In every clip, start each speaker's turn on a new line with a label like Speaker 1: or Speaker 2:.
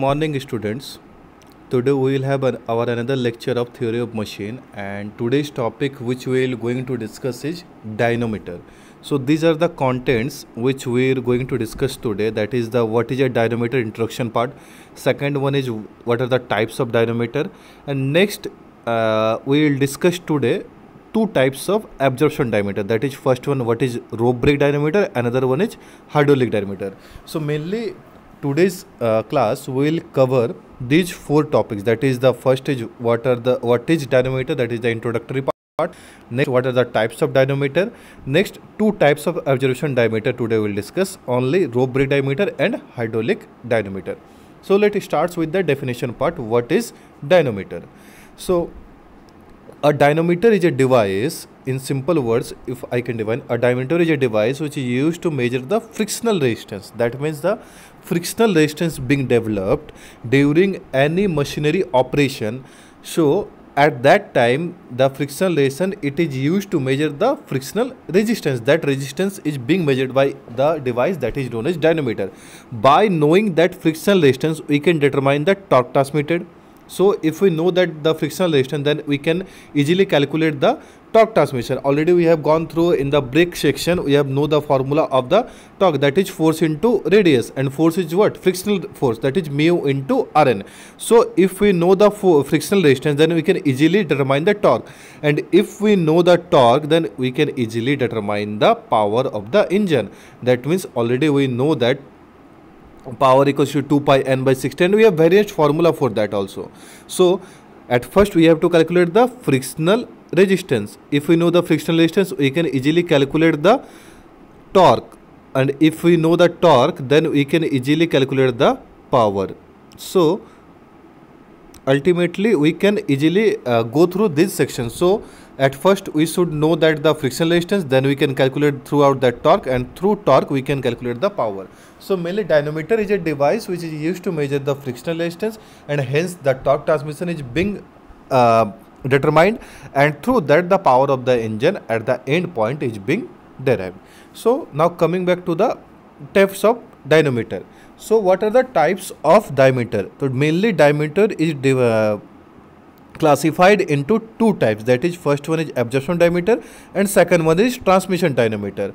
Speaker 1: morning students today we will have an, our another lecture of theory of machine and today's topic which we are going to discuss is dynamometer so these are the contents which we are going to discuss today that is the what is a dynamometer introduction part second one is what are the types of dynamometer and next uh, we will discuss today two types of absorption diameter that is first one what is rope break diameter another one is hydraulic diameter so mainly today's uh, class will cover these four topics that is the first is what are the what is dynamometer that is the introductory part next what are the types of dynamometer next two types of absorption diameter today we'll discuss only rope break diameter and hydraulic dynamometer so let us start with the definition part what is dynamometer so a dynamometer is a device in simple words if i can define a dynamometer is a device which is used to measure the frictional resistance that means the frictional resistance being developed during any machinery operation so at that time the frictional resistance it is used to measure the frictional resistance that resistance is being measured by the device that is known as dynamometer by knowing that frictional resistance we can determine the torque transmitted so if we know that the frictional resistance, then we can easily calculate the torque transmission. Already we have gone through in the brake section, we have know the formula of the torque that is force into radius and force is what? Frictional force that is mu into Rn. So if we know the frictional resistance, then we can easily determine the torque. And if we know the torque, then we can easily determine the power of the engine. That means already we know that power equals to 2 pi n by 60 and we have variance formula for that also. So at first we have to calculate the frictional resistance. If we know the frictional resistance we can easily calculate the torque and if we know the torque then we can easily calculate the power. So ultimately we can easily uh, go through this section. So at first we should know that the frictional resistance then we can calculate throughout that torque and through torque we can calculate the power. So mainly dynamometer is a device which is used to measure the frictional resistance and hence the torque transmission is being uh, determined and through that the power of the engine at the end point is being derived. So now coming back to the types of dynamometer. So what are the types of diameter? So mainly diameter is uh, classified into two types that is first one is absorption diameter and second one is transmission dynamometer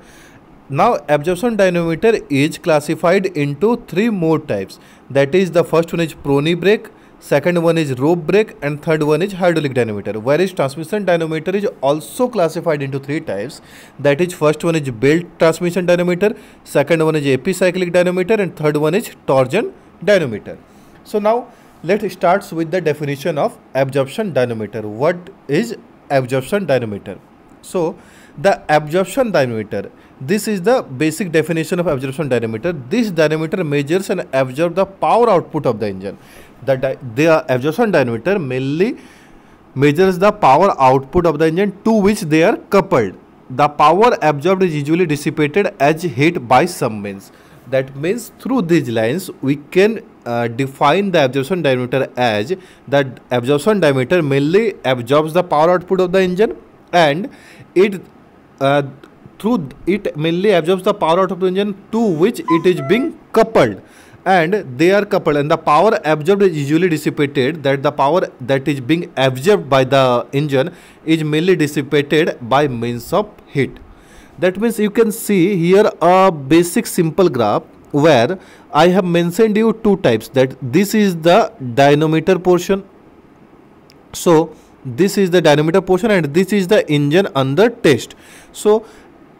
Speaker 1: now absorption dynamometer is classified into three more types that is the first one is prony brake second one is rope brake and third one is hydraulic dynamometer whereas transmission dynamometer is also classified into three types that is first one is belt transmission dynamometer second one is epicyclic dynamometer and third one is torsion dynamometer so now Let's start with the definition of absorption dynamometer. What is absorption dynamometer? So, the absorption dynamometer, this is the basic definition of absorption dynamometer. This dynamometer measures and absorbs the power output of the engine. The, the absorption dynamometer mainly measures the power output of the engine to which they are coupled. The power absorbed is usually dissipated as heat by some means. That means through these lines we can uh, define the absorption diameter as the absorption diameter mainly absorbs the power output of the engine and it uh, through it mainly absorbs the power output of the engine to which it is being coupled and they are coupled and the power absorbed is usually dissipated that the power that is being absorbed by the engine is mainly dissipated by means of heat that means you can see here a basic simple graph where I have mentioned you two types that this is the dynamometer portion. So this is the dynamometer portion and this is the engine under test. So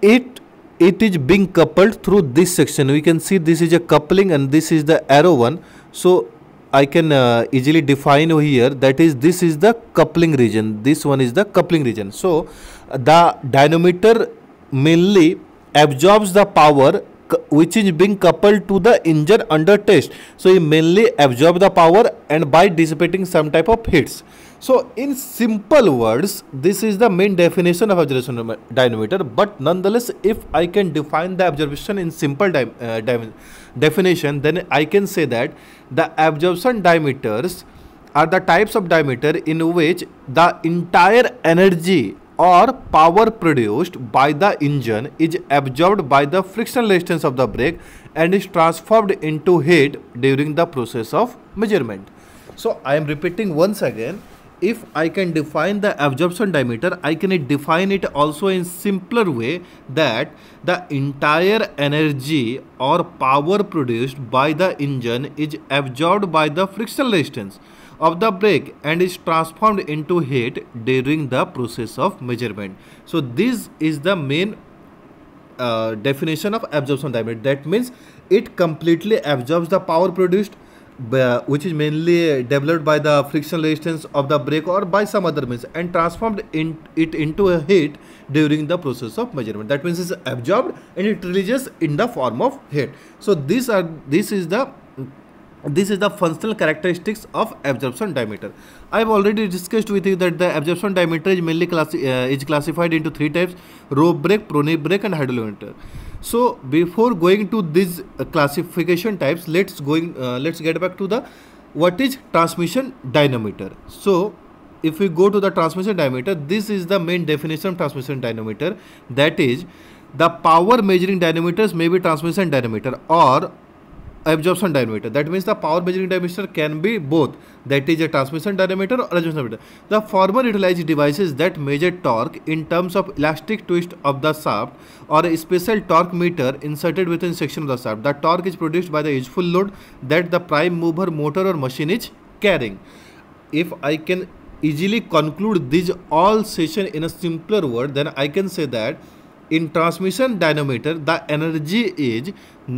Speaker 1: it it is being coupled through this section. We can see this is a coupling and this is the arrow one. So I can uh, easily define here that is this is the coupling region. This one is the coupling region. So the dynamometer mainly absorbs the power which is being coupled to the engine under test so it mainly absorb the power and by dissipating some type of heats so in simple words this is the main definition of absorption dynamometer but nonetheless if i can define the absorption in simple uh, definition then i can say that the absorption diameters are the types of diameter in which the entire energy or power produced by the engine is absorbed by the frictional resistance of the brake and is transformed into heat during the process of measurement. So I am repeating once again, if I can define the absorption diameter, I can define it also in simpler way that the entire energy or power produced by the engine is absorbed by the frictional resistance of the break and is transformed into heat during the process of measurement. So this is the main uh, definition of absorption diameter. That means it completely absorbs the power produced which is mainly developed by the friction resistance of the brake or by some other means and transformed in, it into a heat during the process of measurement that means it's absorbed and it releases in the form of heat so these are this is the this is the functional characteristics of absorption diameter i have already discussed with you that the absorption diameter is mainly class uh, is classified into three types rope break prone break and hydrolometer so before going to these uh, classification types let's going uh, let's get back to the what is transmission dynamometer so if we go to the transmission diameter this is the main definition of transmission dynamometer that is the power measuring dynamometers may be transmission dynamometer or absorption diameter that means the power measuring diameter can be both that is a transmission diameter or absorption diameter the former utilized devices that measure torque in terms of elastic twist of the shaft or a special torque meter inserted within section of the shaft the torque is produced by the useful load that the prime mover motor or machine is carrying if i can easily conclude these all session in a simpler word then i can say that in transmission dynamometer the energy is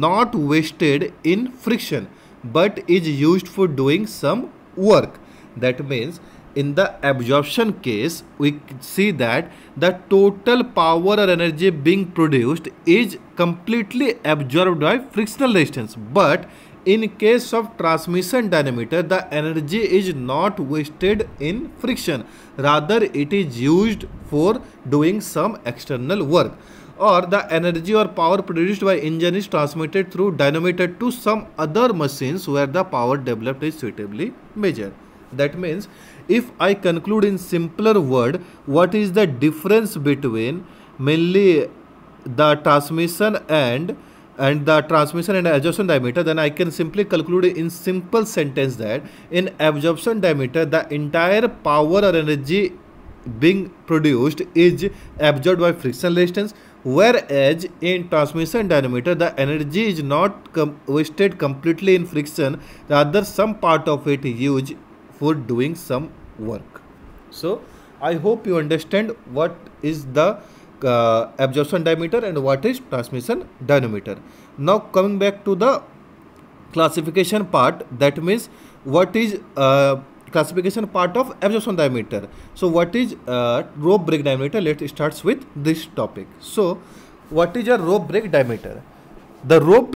Speaker 1: not wasted in friction but is used for doing some work that means in the absorption case we see that the total power or energy being produced is completely absorbed by frictional resistance but in case of transmission dynamometer, the energy is not wasted in friction. Rather, it is used for doing some external work. Or the energy or power produced by engine is transmitted through dynamometer to some other machines where the power developed is suitably measured. That means, if I conclude in simpler word, what is the difference between mainly the transmission and and the transmission and absorption diameter then I can simply conclude in simple sentence that in absorption diameter the entire power or energy being produced is absorbed by friction resistance whereas in transmission diameter the energy is not com wasted completely in friction rather some part of it used for doing some work so i hope you understand what is the uh, absorption diameter and what is transmission diameter. Now coming back to the classification part that means what is uh, classification part of absorption diameter. So what is uh, rope break diameter? Let's start with this topic. So what is a rope break diameter? The rope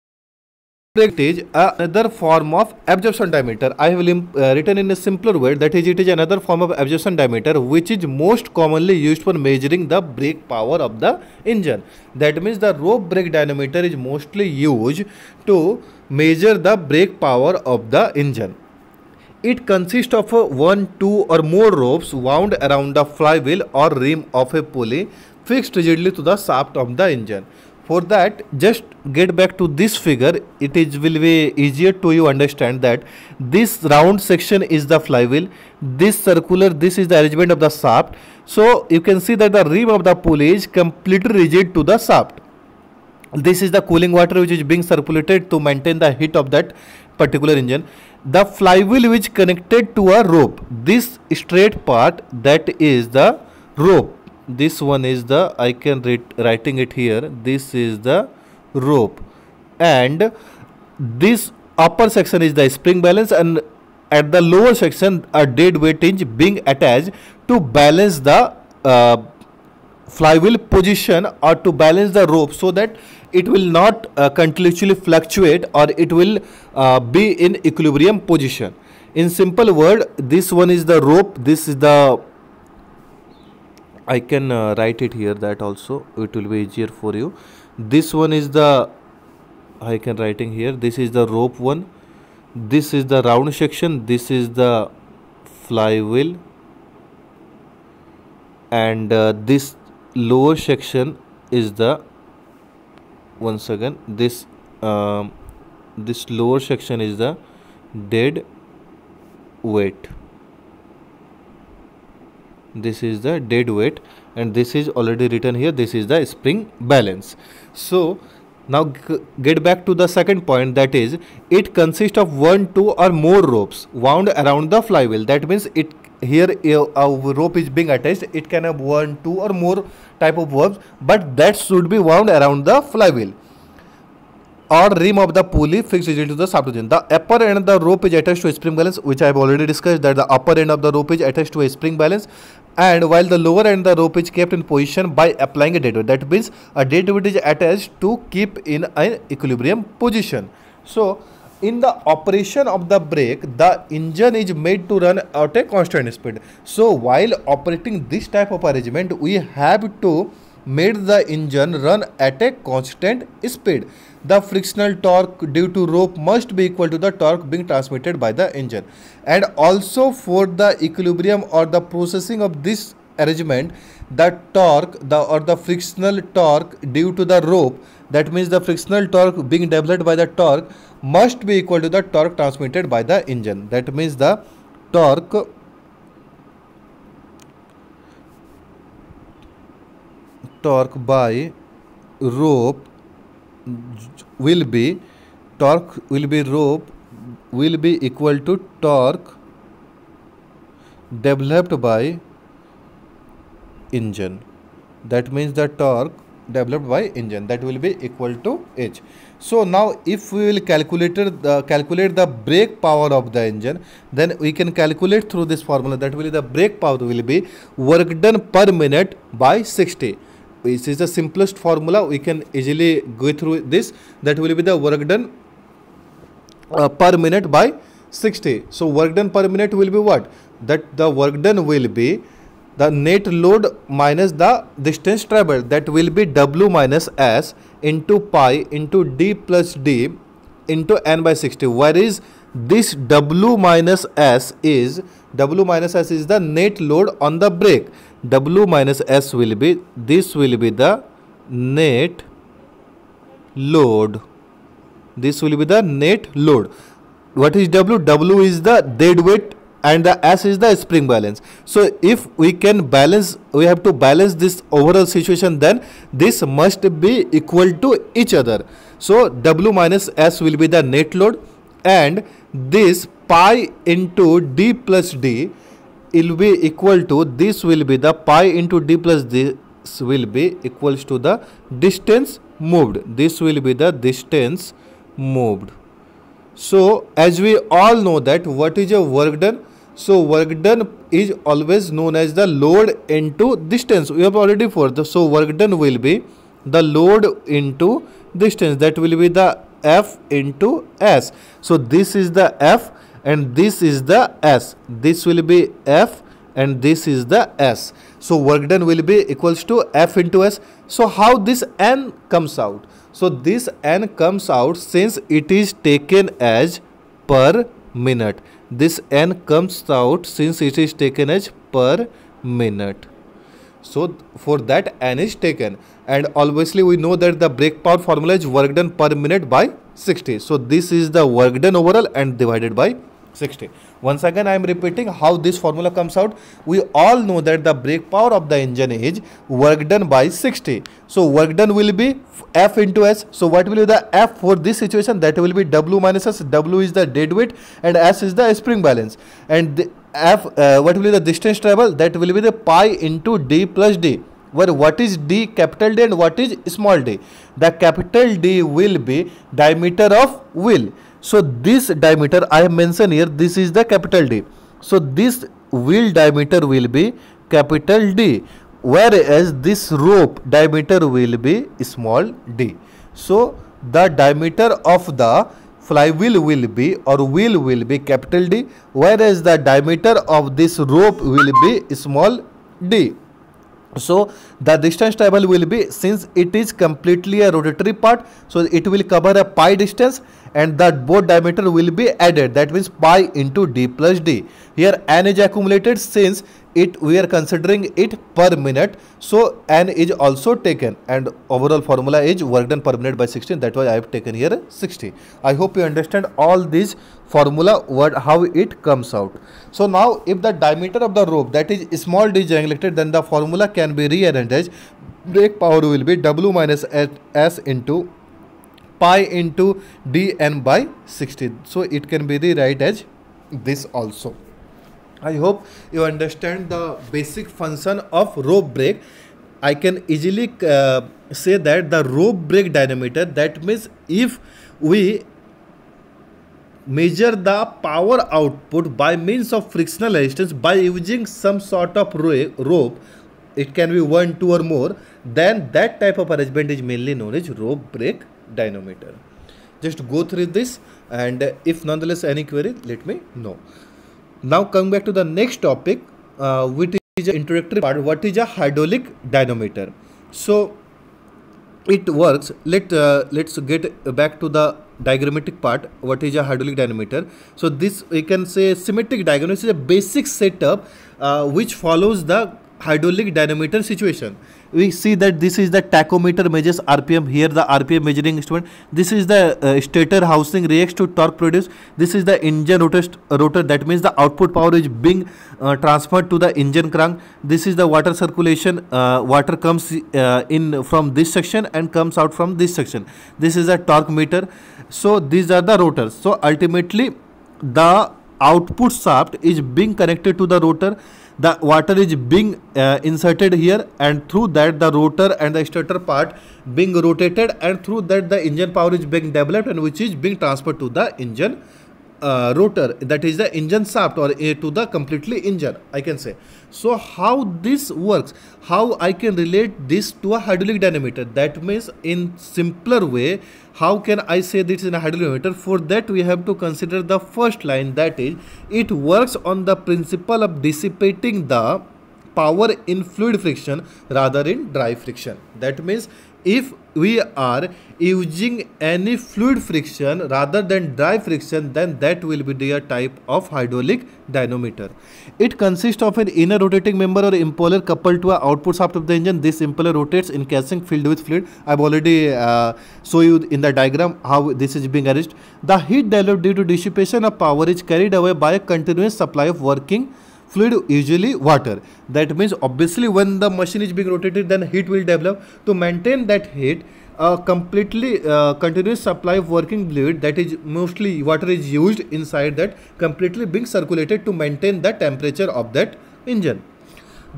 Speaker 1: it is another form of absorption diameter. I have uh, written in a simpler word that is it is another form of absorption diameter which is most commonly used for measuring the brake power of the engine. That means the rope brake dynamometer is mostly used to measure the brake power of the engine. It consists of one, two or more ropes wound around the flywheel or rim of a pulley fixed rigidly to the shaft of the engine for that just get back to this figure it is will be easier to you understand that this round section is the flywheel this circular this is the arrangement of the shaft so you can see that the rim of the pulley is completely rigid to the shaft this is the cooling water which is being circulated to maintain the heat of that particular engine the flywheel which connected to a rope this straight part that is the rope this one is the I can writing it here this is the rope and this upper section is the spring balance and at the lower section a dead weight hinge being attached to balance the uh, flywheel position or to balance the rope so that it will not uh, continuously fluctuate or it will uh, be in equilibrium position in simple word this one is the rope this is the I can uh, write it here that also it will be easier for you this one is the I can writing here this is the rope one this is the round section this is the flywheel and uh, this lower section is the once again this um, this lower section is the dead weight this is the dead weight and this is already written here this is the spring balance so now get back to the second point that is it consists of one two or more ropes wound around the flywheel that means it here a, rope is being attached it can have one two or more type of verbs but that should be wound around the flywheel or rim of the pulley fixed into the shaft engine. The upper end of the rope is attached to a spring balance, which I have already discussed that the upper end of the rope is attached to a spring balance and while the lower end of the rope is kept in position by applying a dead weight that means a dead weight is attached to keep in an equilibrium position so in the operation of the brake the engine is made to run at a constant speed so while operating this type of arrangement we have to made the engine run at a constant speed. The frictional torque due to rope must be equal to the torque being transmitted by the engine. And also for the equilibrium or the processing of this arrangement, the torque the or the frictional torque due to the rope that means the frictional torque being developed by the torque must be equal to the torque transmitted by the engine. That means the torque torque by rope will be torque will be rope will be equal to torque developed by engine that means the torque developed by engine that will be equal to h so now if we will calculate the calculate the brake power of the engine then we can calculate through this formula that will the brake power will be work done per minute by 60 this is the simplest formula we can easily go through this that will be the work done uh, per minute by 60 so work done per minute will be what that the work done will be the net load minus the distance traveled that will be w minus s into pi into d plus d into n by 60 where is this w minus s is w minus s is the net load on the brake W minus S will be, this will be the net load. This will be the net load. What is W? W is the dead weight and the S is the spring balance. So if we can balance, we have to balance this overall situation then this must be equal to each other. So W minus S will be the net load and this pi into D plus D it will be equal to this will be the pi into d plus this will be equals to the distance moved this will be the distance moved so as we all know that what is a work done so work done is always known as the load into distance we have already for the so work done will be the load into distance that will be the f into s so this is the f and this is the S. This will be F and this is the S. So work done will be equals to F into S. So how this N comes out? So this N comes out since it is taken as per minute. This N comes out since it is taken as per minute. So for that N is taken and obviously we know that the break power formula is work done per minute by 60. So this is the work done overall and divided by 60. Once again I am repeating how this formula comes out. We all know that the brake power of the engine is work done by 60. So work done will be F into S. So what will be the F for this situation that will be W minus S. W is the dead weight and S is the spring balance. And the F uh, what will be the distance travel that will be the pi into D plus D where what is D capital D and what is small d. The capital D will be diameter of wheel so this diameter I have mentioned here, this is the capital D. So this wheel diameter will be capital D whereas this rope diameter will be small d. So the diameter of the flywheel will be or wheel will be capital D whereas the diameter of this rope will be small d so the distance table will be since it is completely a rotatory part so it will cover a pi distance and that both diameter will be added that means pi into d plus d here n is accumulated since it we are considering it per minute so n is also taken and overall formula is work done per minute by 16 that why i have taken here 60 i hope you understand all these formula what how it comes out. So now if the diameter of the rope that is small d is then the formula can be rearranged break power will be W minus S into pi into dn by 60. So it can be rewrite as this also. I hope you understand the basic function of rope break I can easily uh, say that the rope break diameter that means if we measure the power output by means of frictional resistance by using some sort of rope it can be one two or more then that type of arrangement is mainly known as rope break dynamometer just go through this and if nonetheless any query let me know now coming back to the next topic uh, which is introductory part what is a hydraulic dynamometer so it works let uh, let's get back to the diagrammatic part what is a hydraulic dynamometer so this we can say symmetric diagram this is a basic setup uh, which follows the hydraulic dynamometer situation we see that this is the tachometer measures rpm here the rpm measuring instrument this is the uh, stator housing reacts to torque produced this is the engine rotor, rotor that means the output power is being uh, transferred to the engine crank this is the water circulation uh, water comes uh, in from this section and comes out from this section this is a torque meter so these are the rotors so ultimately the output shaft is being connected to the rotor the water is being uh, inserted here and through that the rotor and the stator part being rotated and through that the engine power is being developed and which is being transferred to the engine uh, rotor that is the engine shaft or uh, to the completely engine I can say so how this works how I can relate this to a hydraulic dynamometer that means in simpler way how can I say this in a hydraulic for that we have to consider the first line that is it works on the principle of dissipating the power in fluid friction rather in dry friction that means if we are using any fluid friction rather than dry friction then that will be the type of hydraulic dynamometer it consists of an inner rotating member or impeller coupled to an output shaft of the engine this impeller rotates in casing filled with fluid i've already uh, show you in the diagram how this is being arranged the heat developed due to dissipation of power is carried away by a continuous supply of working fluid usually water that means obviously when the machine is being rotated then heat will develop to maintain that heat a completely uh, continuous supply of working fluid that is mostly water is used inside that completely being circulated to maintain the temperature of that engine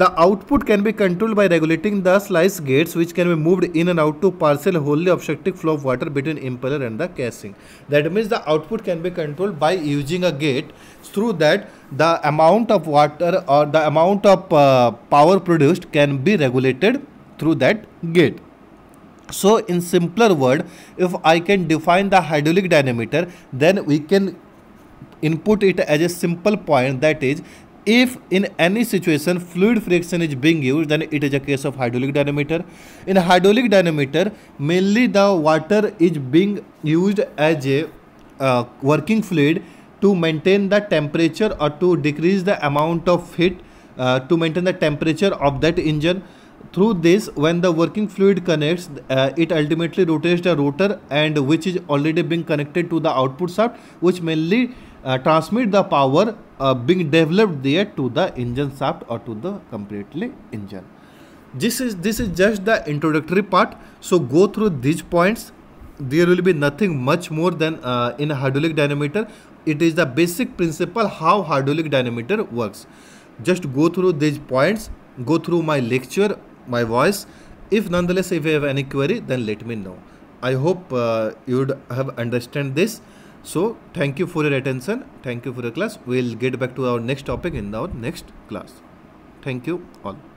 Speaker 1: the output can be controlled by regulating the slice gates which can be moved in and out to parcel wholly obstructive flow of water between impeller and the casing. That means the output can be controlled by using a gate through that the amount of water or the amount of uh, power produced can be regulated through that gate. So in simpler word, if I can define the hydraulic diameter, then we can input it as a simple point that is if in any situation fluid friction is being used then it is a case of hydraulic dynamometer in hydraulic dynamometer mainly the water is being used as a uh, working fluid to maintain the temperature or to decrease the amount of heat uh, to maintain the temperature of that engine through this when the working fluid connects uh, it ultimately rotates the rotor and which is already being connected to the output shaft which mainly uh, transmit the power uh, being developed there to the engine shaft or to the completely engine this is this is just the introductory part so go through these points there will be nothing much more than uh, in hydraulic dynamometer it is the basic principle how hydraulic dynamometer works just go through these points go through my lecture my voice if nonetheless if you have any query then let me know i hope uh, you would have understand this so thank you for your attention thank you for the class we'll get back to our next topic in our next class thank you all